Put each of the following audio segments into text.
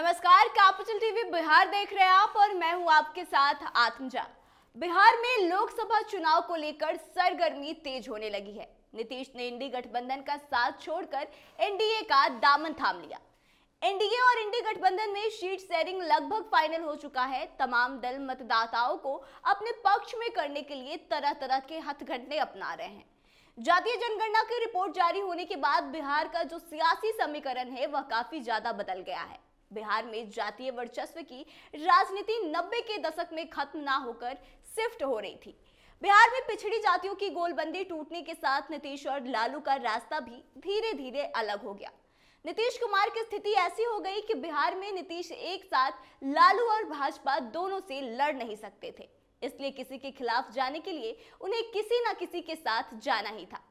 नमस्कार capital TV Bihar देख रहे हैं आप और मैं हूं आपके साथ आत्मजा बिहार में लोकसभा चुनाव को लेकर सरगर्मी तेज होने लगी है नीतीश ने इंडी गठबंधन का साथ छोड़कर एनडीए का दामन थाम लिया एनडीए और इंडी गठबंधन में शीट शेयरिंग लगभग फाइनल हो चुका है तमाम दल मतदाताओं को अपने पक्ष में करने के लिए तरह तरह के हथकंडे अपना रहे हैं जातीय जनगणना की रिपोर्ट जारी होने के बाद बिहार का जो सियासी समीकरण है वह काफी ज्यादा बदल गया है बिहार में जातीय वर्चस्व की राजनीति नब्बे के दशक में खत्म ना होकर शिफ्ट हो रही थी बिहार में पिछड़ी जातियों की गोलबंदी टूटने के साथ नीतीश और लालू का रास्ता भी धीरे धीरे अलग हो गया नीतीश कुमार की स्थिति ऐसी हो गई कि बिहार में नीतीश एक साथ लालू और भाजपा दोनों से लड़ नहीं सकते थे इसलिए किसी के खिलाफ जाने के लिए उन्हें किसी न किसी के साथ जाना ही था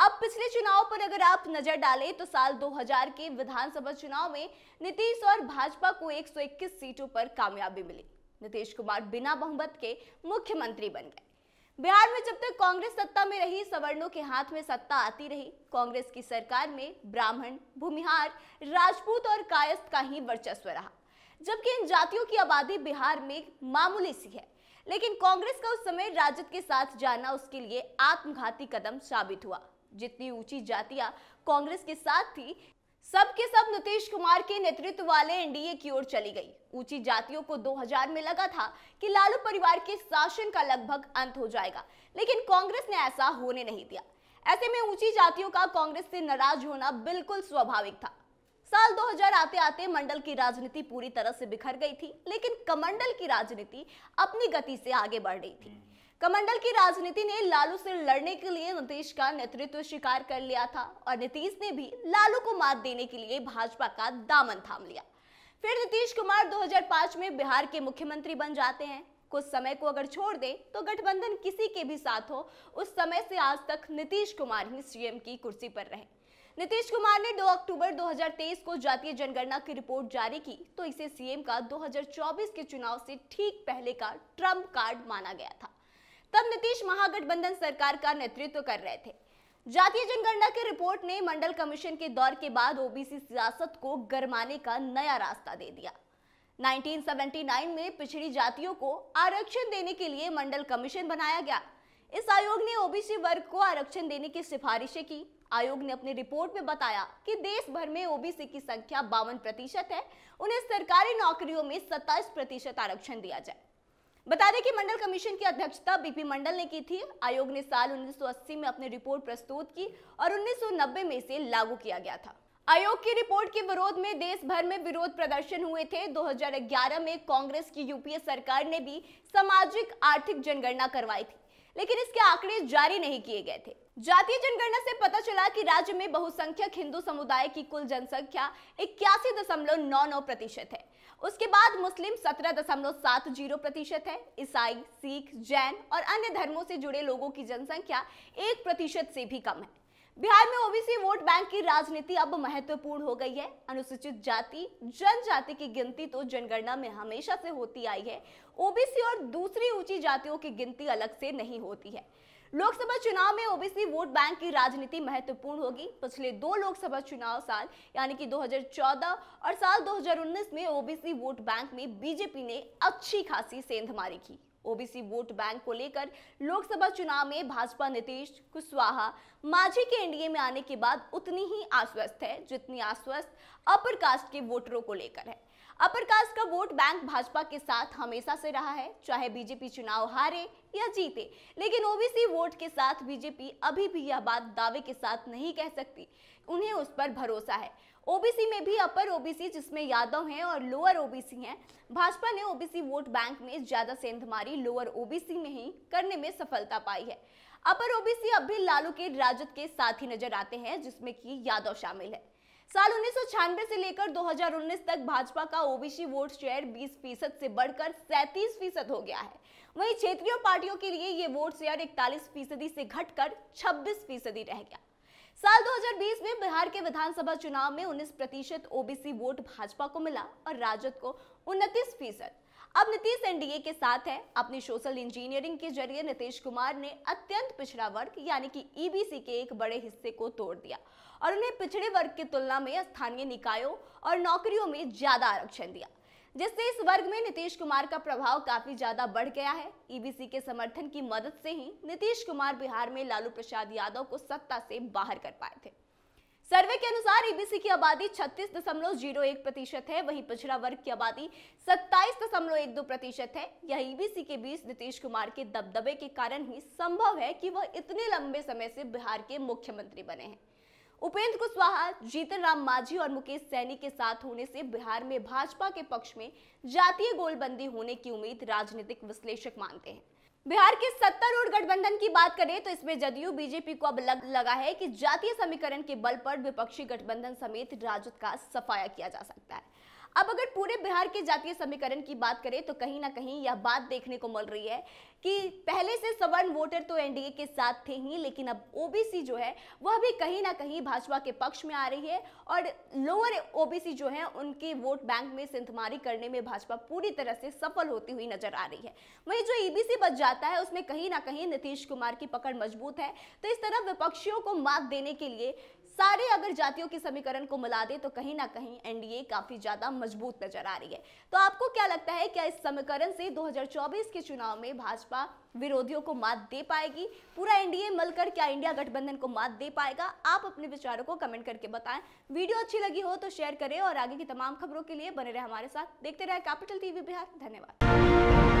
अब पिछले चुनाव पर अगर आप नजर डालें तो साल 2000 के विधानसभा चुनाव में नीतीश और भाजपा को 121 सीटों पर कामयाबी मिली नीतीश कुमार बिना बहुमत के मुख्यमंत्री बन गए बिहार में जब तक कांग्रेस सत्ता में रही सवर्णों के हाथ में सत्ता आती रही कांग्रेस की सरकार में ब्राह्मण भूमिहार राजपूत और कायस्थ का ही वर्चस्व रहा जबकि इन जातियों की आबादी बिहार में मामूली सी है लेकिन कांग्रेस का उस समय राजद के साथ जाना उसके लिए आत्मघाती कदम साबित हुआ जितनी ऊंची जातियां कांग्रेस के साथ थी सब के सब नीतीश कुमार के नेतृत्व वाले एनडीए की ओर चली गई ऊंची जातियों को 2000 में लगा था कि लालू परिवार के शासन का लगभग अंत हो जाएगा लेकिन कांग्रेस ने ऐसा होने नहीं दिया ऐसे में ऊंची जातियों का कांग्रेस से नाराज होना बिल्कुल स्वाभाविक था साल 2000 आते आते मंडल की राजनीति पूरी तरह से बिखर गई थी लेकिन कमंडल की राजनीति अपनी गति से आगे बढ़ रही थी कमंडल की राजनीति ने लालू से लड़ने के लिए नीतीश का नेतृत्व स्वीकार कर लिया था और नीतीश ने भी लालू को मात देने के लिए भाजपा का दामन थाम लिया फिर नीतीश कुमार 2005 में बिहार के मुख्यमंत्री बन जाते हैं कुछ समय को अगर छोड़ दे तो गठबंधन किसी के भी साथ हो उस समय से आज तक नीतीश कुमार ही सीएम की कुर्सी पर रहे नीतीश कुमार ने 2 अक्टूबर 2023 को जातीय जनगणना की रिपोर्ट जारी की तो इसे सीएम का 2024 के चुनाव से ठीक पहले का ट्रम्प कार्ड माना गया था तब नीतीश महागठबंधन सरकार का नेतृत्व कर रहे थे जातीय जनगणना की रिपोर्ट ने मंडल कमीशन के दौर के बाद ओबीसी सियासत को गरमाने का नया रास्ता दे दिया 1979 में पिछड़ी जातियों को आरक्षण देने के लिए मंडल कमीशन बनाया गया इस आयोग ने ओबीसी वर्ग को आरक्षण देने की सिफारिशें की आयोग ने अपनी रिपोर्ट में बताया कि देश भर में ओबीसी की संख्या बावन प्रतिशत है उन्हें सरकारी नौकरियों में सत्ताईस प्रतिशत आरक्षण दिया जाए बता दें कि मंडल कमीशन की अध्यक्षता बीपी मंडल ने की थी आयोग ने साल 1980 में अपनी रिपोर्ट प्रस्तुत की और 1990 में इसे लागू किया गया था आयोग की रिपोर्ट के विरोध में देश भर में विरोध प्रदर्शन हुए थे 2011 में कांग्रेस की यूपीए सरकार ने भी सामाजिक आर्थिक जनगणना करवाई थी लेकिन इसके आंकड़े जारी नहीं किए गए थे जातीय जनगणना से पता चला कि राज्य में बहुसंख्यक हिंदू समुदाय की कुल जनसंख्या इक्यासी दशमलव नौ नौ प्रतिशत है उसके बाद मुस्लिम सत्रह दशमलव सात जीरो प्रतिशत है ईसाई सिख जैन और अन्य धर्मों से जुड़े लोगों की जनसंख्या एक प्रतिशत से भी कम है बिहार में ओबीसी वोट बैंक की राजनीति अब महत्वपूर्ण हो गई है अनुसूचित जाति जनजाति की गिनती तो जनगणना में हमेशा से होती आई है ओबीसी और दूसरी ऊंची जातियों की गिनती अलग से नहीं होती है लोकसभा चुनाव में ओबीसी वोट बैंक की राजनीति महत्वपूर्ण होगी पिछले दो लोकसभा चुनाव साल यानी कि 2014 और साल 2019 में ओबीसी वोट बैंक में बीजेपी ने अच्छी खासी सेंध मारी की ओबीसी वोट बैंक को लेकर लोकसभा चुनाव में भाजपा नीतीश कुशवाहा माझी के एनडीए में आने के बाद उतनी ही आश्वस्त है जितनी आश्वस्त अपर कास्ट के वोटरों को लेकर है अपर कास्ट का वोट बैंक भाजपा के साथ हमेशा से रहा है चाहे बीजेपी चुनाव हारे या जीते लेकिन ओबीसी वोट के साथ बीजेपी अभी भी यह बात दावे के साथ नहीं कह सकती उन्हें उस पर भरोसा है ओबीसी में भी अपर ओबीसी जिसमें यादव हैं और लोअर ओबीसी हैं भाजपा ने ओबीसी वोट बैंक में ज्यादा सेंधमारी लोअर ओबीसी में ही करने में सफलता पाई है अपर ओबीसी अब भी लालू के राजद के साथ ही नजर आते हैं जिसमें कि यादव शामिल है साल उन्नीस से लेकर 2019 तक भाजपा का ओबीसी वोट शेयर 20 फीसद से बढ़कर 37 फीसद हो गया है वहीं क्षेत्रीय पार्टियों के लिए ये वोट शेयर 41 फीसदी से घटकर 26 फीसदी रह गया साल 2020 में बिहार के विधानसभा चुनाव में 19 प्रतिशत ओबीसी वोट भाजपा को मिला और राजद को उनतीस फीसद अब नीतीश एनडीए के साथ है अपनी सोशल इंजीनियरिंग के जरिए नीतीश कुमार ने अत्यंत पिछड़ा वर्ग यानी कि ईबीसी e के एक बड़े हिस्से को तोड़ दिया और उन्हें पिछड़े वर्ग की तुलना में स्थानीय निकायों और नौकरियों में ज्यादा आरक्षण दिया जिससे इस वर्ग में नीतीश कुमार का प्रभाव काफी ज्यादा बढ़ गया है ईबीसी e के समर्थन की मदद से ही नीतीश कुमार बिहार में लालू प्रसाद यादव को सत्ता से बाहर कर पाए थे सर्वे के अनुसार ईबीसी e की आबादी छत्तीस दशमलव जीरो एक प्रतिशत है वहीं पिछड़ा वर्ग की आबादी सत्ताईस दशमलव एक दो प्रतिशत है यह ईबीसी e के बीच नीतीश कुमार के दबदबे के कारण ही संभव है कि वह इतने लंबे समय से बिहार के मुख्यमंत्री बने हैं उपेंद्र कुशवाहा जीतन राम मांझी और मुकेश सैनी के साथ होने से बिहार में भाजपा के पक्ष में जातीय गोलबंदी होने की उम्मीद राजनीतिक विश्लेषक मानते हैं बिहार के सत्तर और गठबंधन की बात करें तो इसमें जदयू बीजेपी को अब लग लगा है कि जातीय समीकरण के बल पर विपक्षी गठबंधन समेत राजद का सफाया किया जा सकता है अब अगर पूरे बिहार के जातीय समीकरण की बात करें तो कहीं ना कहीं यह बात देखने को मिल रही है कि पहले से सवर्ण वोटर तो एनडीए के साथ थे ही लेकिन अब ओबीसी जो है वह भी कहीं ना कहीं भाजपा के पक्ष में आ रही है और लोअर ओबीसी जो है उनके वोट बैंक में सिंधमारी करने में भाजपा पूरी तरह से सफल होती हुई नजर आ रही है वहीं जो ईबीसी e बच जाता है उसमें कहीं ना कहीं नीतीश कुमार की पकड़ मजबूत है तो इस तरह विपक्षियों को मात देने के लिए सारे अगर जातियों के समीकरण को मिला दे तो कहीं ना कहीं एनडीए काफी ज्यादा मजबूत नजर आ रही है तो आपको क्या लगता है क्या इस समीकरण से 2024 के चुनाव में भाजपा विरोधियों को मात दे पाएगी पूरा एनडीए मिलकर क्या इंडिया गठबंधन को मात दे पाएगा आप अपने विचारों को कमेंट करके बताएं वीडियो अच्छी लगी हो तो शेयर करें और आगे की तमाम खबरों के लिए बने रहे हमारे साथ देखते रहे कैपिटल टीवी बिहार धन्यवाद